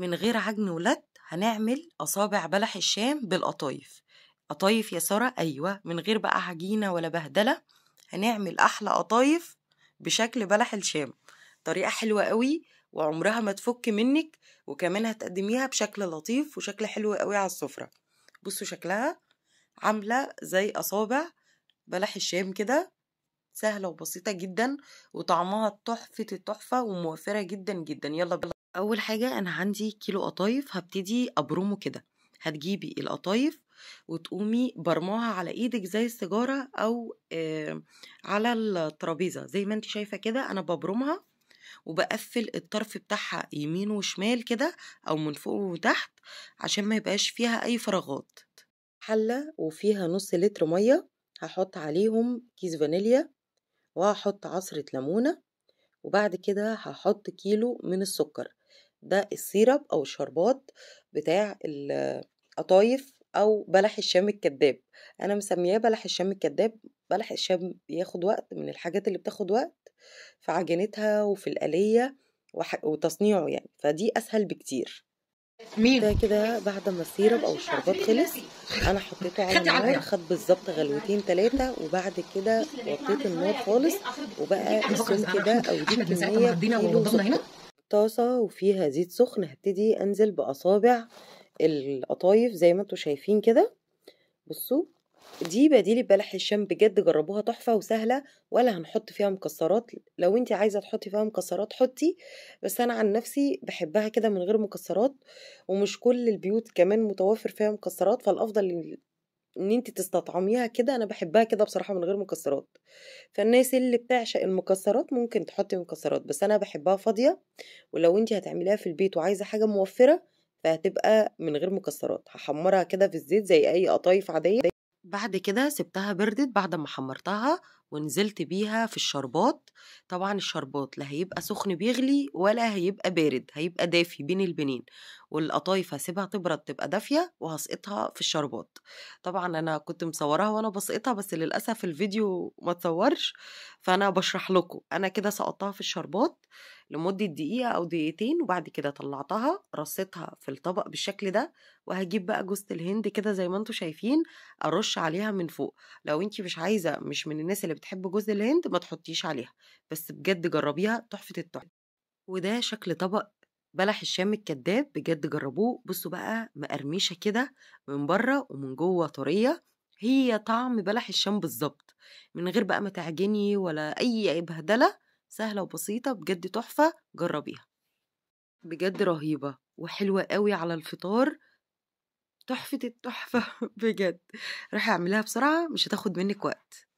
من غير عجن ولد هنعمل أصابع بلح الشام بالقطايف قطايف يا سارة أيوة من غير بقى عجينة ولا بهدلة هنعمل أحلى قطايف بشكل بلح الشام طريقة حلوة قوي وعمرها ما تفك منك وكمان هتقدميها بشكل لطيف وشكل حلو قوي على السفرة بصوا شكلها عاملة زي أصابع بلح الشام كده سهلة وبسيطة جدا وطعمها تحفة التحفة وموفرة جدا جدا يلا بلا اول حاجه انا عندي كيلو قطايف هبتدي ابرمه كده هتجيبي القطايف وتقومي برماها على ايدك زي السيجاره او على الترابيزه زي ما انت شايفه كده انا ببرمها وبقفل الطرف بتاعها يمين وشمال كده او من فوق وتحت عشان ما يبقاش فيها اي فراغات حله وفيها نص لتر ميه هحط عليهم كيس فانيليا وهحط عصره ليمونه وبعد كده هحط كيلو من السكر ده السيرب أو الشربات بتاع القطايف أو بلح الشام الكداب أنا مسمياه بلح الشام الكداب بلح الشام بياخد وقت من الحاجات اللي بتاخد وقت في عجينتها وفي الآلية وتصنيعه يعني فدي أسهل بكتير ده كده بعد ما السيرب او الشربات خلص انا حطيته على النار خد بالظبط غلوتين ثلاثه وبعد كده وطيت النار خالص وبقى السمك ده او دي كميه هنا طاسة وفيها زيت سخن هبتدي أنزل بأصابع القطايف زي ما انتوا شايفين كده بصوا دي بديل بلح الشام بجد جربوها تحفة وسهلة ولا هنحط فيها مكسرات لو انت عايزة تحطي فيها مكسرات حطي بس انا عن نفسي بحبها كده من غير مكسرات ومش كل البيوت كمان متوفر فيها مكسرات فالافضل ان انت تستطعميها كده انا بحبها كده بصراحه من غير مكسرات فالناس اللي بتعشق المكسرات ممكن تحطي مكسرات بس انا بحبها فاضيه ولو انت هتعمليها في البيت وعايزه حاجه موفره فهتبقى من غير مكسرات هحمرها كده في الزيت زي اي قطايف عاديه بعد كده سبتها بردت بعد ما حمرتها ونزلت بيها في الشربات طبعا الشربات لا هيبقى سخن بيغلي ولا هيبقى بارد هيبقى دافي بين البنين والقطايف هسيبها تبرد تبقى دافيه وهسقطها في الشربات طبعا انا كنت مصورها وانا بسقطها بس للاسف الفيديو ما تصورش فانا بشرح لكم انا كده سقطتها في الشربات لمده دقيقه او دقيقتين وبعد كده طلعتها رصيتها في الطبق بالشكل ده وهجيب بقى جوزة الهند كده زي ما انتم شايفين ارش عليها من فوق لو انت مش عايزه مش من الناس اللي بتحب جوز الهند ما تحطيش عليها بس بجد جربيها تحفة التحفة وده شكل طبق بلح الشام الكذاب بجد جربوه بصوا بقى مقرمشة كده من بره ومن جوه طرية هي طعم بلح الشام بالظبط من غير بقى ما تعجني ولا أي بهدلة سهلة وبسيطة بجد تحفة جربيها بجد رهيبة وحلوة قوي على الفطار تحفة التحفة بجد راح أعملها بسرعة مش هتاخد منك وقت